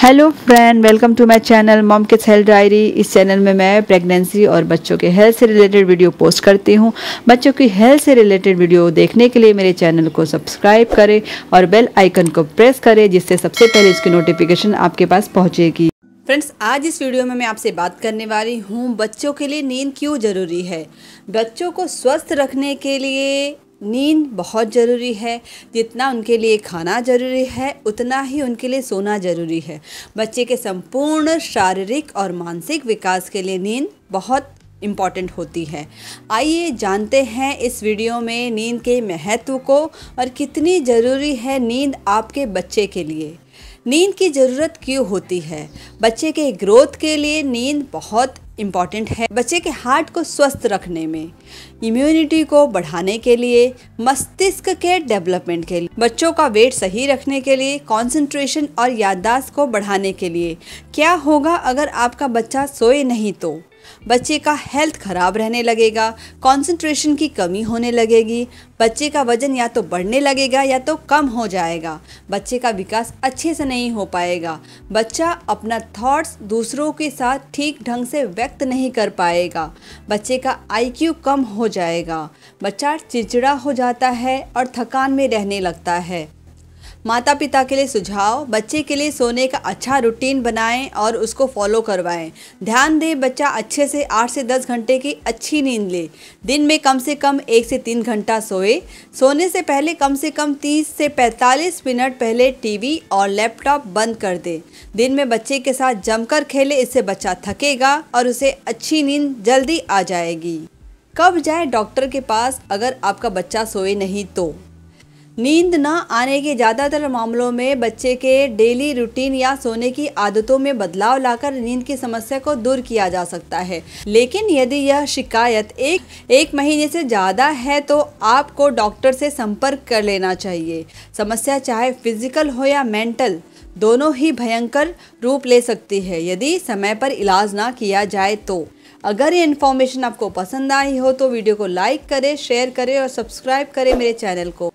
hello friend welcome to my channel mom किस health diary इस channel में मैं प्रेगनेंसी और बच्चों के हेल्थ से रिलेटेड वीडियो पोस्ट करती हूँ बच्चों की हेल्थ से रिलेटेड वीडियो देखने के लिए मेरे चैनल को सब्सक्राइब करें और बेल आइकन को प्रेस करें जिससे सबसे पहले इसकी नोटिफिकेशन आपके पास पहुँचेगी फ्रेंड्स आज इस वीडियो में मैं आपसे बात करने वाली हूँ बच्चों के लिए नींद क्यों ज़रूरी है बच्चों को स्वस्थ रखने के लिए नींद बहुत ज़रूरी है जितना उनके लिए खाना ज़रूरी है उतना ही उनके लिए सोना ज़रूरी है बच्चे के संपूर्ण शारीरिक और मानसिक विकास के लिए नींद बहुत इम्पॉर्टेंट होती है आइए जानते हैं इस वीडियो में नींद के महत्व को और कितनी ज़रूरी है नींद आपके बच्चे के लिए नींद की ज़रूरत क्यों होती है बच्चे के ग्रोथ के लिए नींद बहुत इम्पॉर्टेंट है बच्चे के हार्ट को स्वस्थ रखने में इम्यूनिटी को बढ़ाने के लिए मस्तिष्क के डेवलपमेंट के लिए बच्चों का वेट सही रखने के लिए कंसंट्रेशन और याददाश्त को बढ़ाने के लिए क्या होगा अगर आपका बच्चा सोए नहीं तो बच्चे का हेल्थ खराब रहने लगेगा कंसंट्रेशन की कमी होने लगेगी बच्चे का वजन या तो बढ़ने लगेगा या तो कम हो जाएगा बच्चे का विकास अच्छे से नहीं हो पाएगा बच्चा अपना थॉट्स दूसरों के साथ ठीक ढंग से व्यक्त नहीं कर पाएगा बच्चे का आईक्यू कम हो जाएगा बच्चा चिड़चिड़ा हो जाता है और थकान में रहने लगता है माता पिता के लिए सुझाव बच्चे के लिए सोने का अच्छा रूटीन बनाएं और उसको फॉलो करवाएं ध्यान दें बच्चा अच्छे से आठ से दस घंटे की अच्छी नींद ले दिन में कम से कम एक से तीन घंटा सोए सोने से पहले कम से कम तीस से पैंतालीस मिनट पहले टीवी और लैपटॉप बंद कर दें दिन में बच्चे के साथ जमकर खेले इससे बच्चा थकेगा और उसे अच्छी नींद जल्दी आ जाएगी कब जाए डॉक्टर के पास अगर आपका बच्चा सोए नहीं तो नींद न आने के ज़्यादातर मामलों में बच्चे के डेली रूटीन या सोने की आदतों में बदलाव लाकर नींद की समस्या को दूर किया जा सकता है लेकिन यदि यह शिकायत एक एक महीने से ज़्यादा है तो आपको डॉक्टर से संपर्क कर लेना चाहिए समस्या चाहे फिजिकल हो या मेंटल दोनों ही भयंकर रूप ले सकती है यदि समय पर इलाज ना किया जाए तो अगर ये इन्फॉर्मेशन आपको पसंद आई हो तो वीडियो को लाइक करें शेयर करें और सब्सक्राइब करें मेरे चैनल को